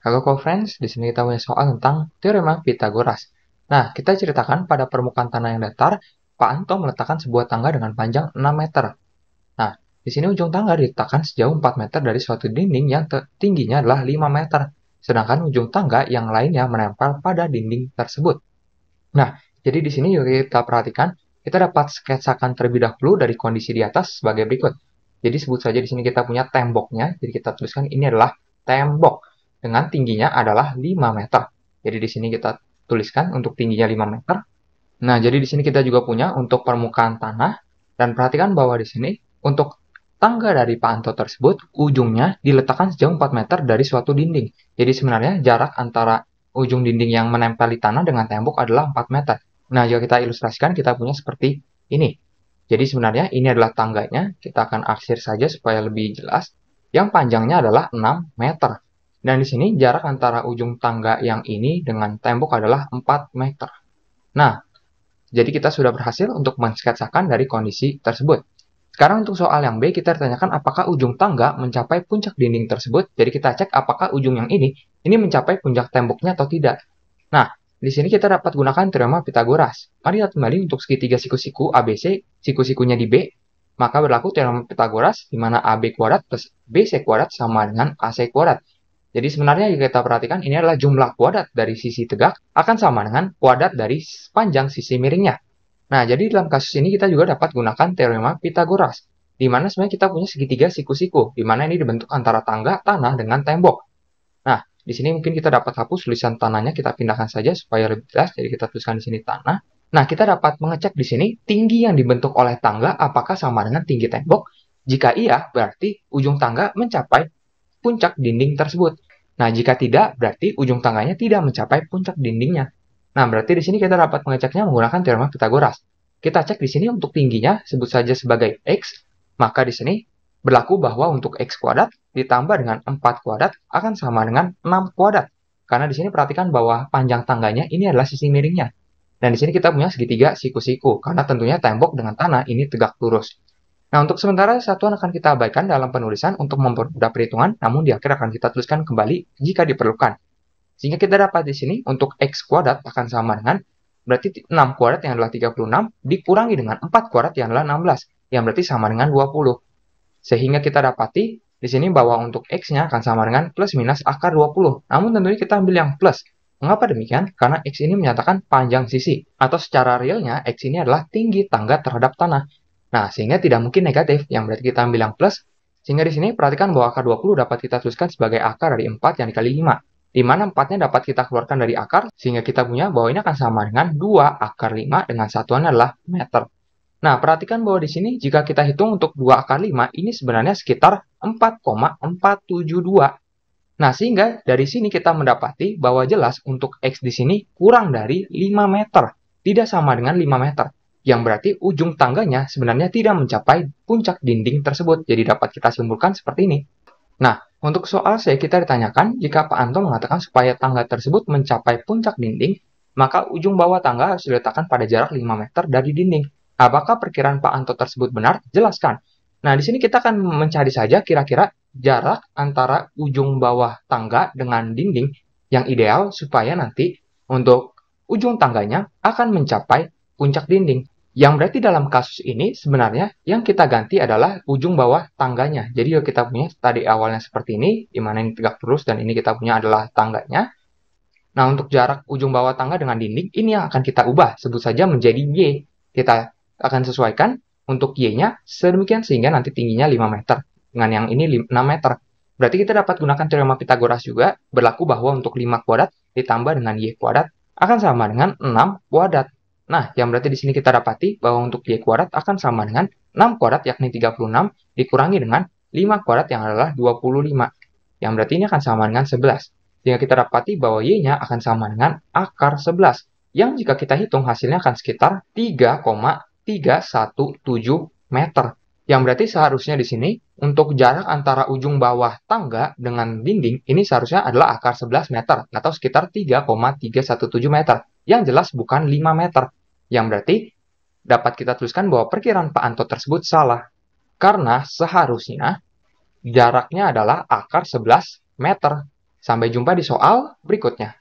Halo co-friends, di sini kita punya soal tentang teorema Pythagoras. Nah, kita ceritakan pada permukaan tanah yang datar, Pak Anto meletakkan sebuah tangga dengan panjang 6 meter. Nah, di sini ujung tangga diletakkan sejauh 4 meter dari suatu dinding yang tingginya adalah 5 meter, sedangkan ujung tangga yang lainnya menempel pada dinding tersebut. Nah, jadi di sini juga kita perhatikan, kita dapat sketsakan terlebih dahulu dari kondisi di atas sebagai berikut. Jadi sebut saja di sini kita punya temboknya, jadi kita tuliskan ini adalah tembok dengan tingginya adalah 5 meter. Jadi di sini kita tuliskan untuk tingginya 5 meter. Nah, jadi di sini kita juga punya untuk permukaan tanah. Dan perhatikan bahwa di sini untuk tangga dari panto tersebut ujungnya diletakkan sejauh 4 meter dari suatu dinding. Jadi sebenarnya jarak antara ujung dinding yang menempel di tanah dengan tembok adalah 4 meter. Nah, jika kita ilustrasikan, kita punya seperti ini. Jadi sebenarnya ini adalah tangganya, kita akan aksir saja supaya lebih jelas. Yang panjangnya adalah 6 meter. Dan di sini jarak antara ujung tangga yang ini dengan tembok adalah 4 meter. Nah, jadi kita sudah berhasil untuk mensketsakan dari kondisi tersebut. Sekarang untuk soal yang B, kita ditanyakan apakah ujung tangga mencapai puncak dinding tersebut. Jadi kita cek apakah ujung yang ini, ini mencapai puncak temboknya atau tidak. Nah, di sini kita dapat gunakan teorema Pitagoras. Mari kita kembali untuk segitiga siku-siku ABC, siku-sikunya di B, maka berlaku teorema Pitagoras di mana AB kuadrat plus BC kuadrat sama dengan AC kuadrat. Jadi sebenarnya jika kita perhatikan ini adalah jumlah kuadrat dari sisi tegak akan sama dengan kuadrat dari panjang sisi miringnya. Nah, jadi dalam kasus ini kita juga dapat gunakan teorema Pitagoras, di mana sebenarnya kita punya segitiga siku-siku, di mana ini dibentuk antara tangga, tanah, dengan tembok. Nah, di sini mungkin kita dapat hapus tulisan tanahnya, kita pindahkan saja supaya lebih jelas, jadi kita tuliskan di sini tanah. Nah, kita dapat mengecek di sini tinggi yang dibentuk oleh tangga apakah sama dengan tinggi tembok. Jika iya, berarti ujung tangga mencapai puncak dinding tersebut. Nah, jika tidak, berarti ujung tangganya tidak mencapai puncak dindingnya. Nah, berarti di sini kita dapat mengeceknya menggunakan teorema Pitagoras. Kita cek di sini untuk tingginya, sebut saja sebagai X, maka di sini berlaku bahwa untuk X kuadrat ditambah dengan 4 kuadrat akan sama dengan 6 kuadrat. Karena di sini perhatikan bahwa panjang tangganya ini adalah sisi miringnya. Dan di sini kita punya segitiga siku-siku, karena tentunya tembok dengan tanah ini tegak lurus. Nah, untuk sementara satuan akan kita abaikan dalam penulisan untuk mempermudah perhitungan, namun di akhir akan kita tuliskan kembali jika diperlukan. Sehingga kita dapat di sini untuk x kuadrat akan sama dengan berarti 6 kuadrat yang adalah 36 dikurangi dengan 4 kuadrat yang adalah 16, yang berarti sama dengan 20. Sehingga kita dapati di sini bahwa untuk x-nya akan sama dengan plus minus akar 20. Namun tentunya kita ambil yang plus. Mengapa demikian? Karena x ini menyatakan panjang sisi, atau secara realnya x ini adalah tinggi tangga terhadap tanah. Nah, sehingga tidak mungkin negatif, yang berarti kita ambil yang plus. Sehingga di sini perhatikan bahwa akar 20 dapat kita tuliskan sebagai akar dari 4 yang dikali 5. Di mana 4-nya dapat kita keluarkan dari akar, sehingga kita punya bahwa ini akan sama dengan 2 akar 5 dengan satuannya adalah meter. Nah, perhatikan bahwa di sini jika kita hitung untuk 2 akar 5, ini sebenarnya sekitar 4,472 Nah, sehingga dari sini kita mendapati bahwa jelas untuk X di sini kurang dari 5 meter. Tidak sama dengan 5 meter yang berarti ujung tangganya sebenarnya tidak mencapai puncak dinding tersebut. Jadi dapat kita simpulkan seperti ini. Nah, untuk soal saya kita ditanyakan jika Pak Anto mengatakan supaya tangga tersebut mencapai puncak dinding, maka ujung bawah tangga harus diletakkan pada jarak 5 meter dari dinding. Apakah perkiraan Pak Anto tersebut benar? Jelaskan. Nah, di sini kita akan mencari saja kira-kira jarak antara ujung bawah tangga dengan dinding yang ideal supaya nanti untuk ujung tangganya akan mencapai puncak dinding. Yang berarti dalam kasus ini sebenarnya yang kita ganti adalah ujung bawah tangganya. Jadi kita punya tadi awalnya seperti ini, di mana ini tegak terus dan ini kita punya adalah tangganya. Nah untuk jarak ujung bawah tangga dengan dinding, ini yang akan kita ubah, sebut saja menjadi Y. Kita akan sesuaikan untuk Y-nya sedemikian sehingga nanti tingginya 5 meter. Dengan yang ini 6 meter. Berarti kita dapat gunakan teorema Pitagoras juga, berlaku bahwa untuk 5 kuadrat ditambah dengan Y kuadrat akan sama dengan 6 kuadrat. Nah, yang berarti di sini kita dapati bahwa untuk Y kuadrat akan sama dengan 6 kuadrat yakni 36 dikurangi dengan 5 kuadrat yang adalah 25. Yang berarti ini akan sama dengan 11. Sehingga kita dapati bahwa Y-nya akan sama dengan akar 11. Yang jika kita hitung hasilnya akan sekitar 3,317 meter. Yang berarti seharusnya di sini untuk jarak antara ujung bawah tangga dengan dinding ini seharusnya adalah akar 11 meter atau sekitar 3,317 meter. Yang jelas bukan 5 meter. Yang berarti dapat kita tuliskan bahwa perkiraan Pak Anto tersebut salah. Karena seharusnya jaraknya adalah akar 11 meter. Sampai jumpa di soal berikutnya.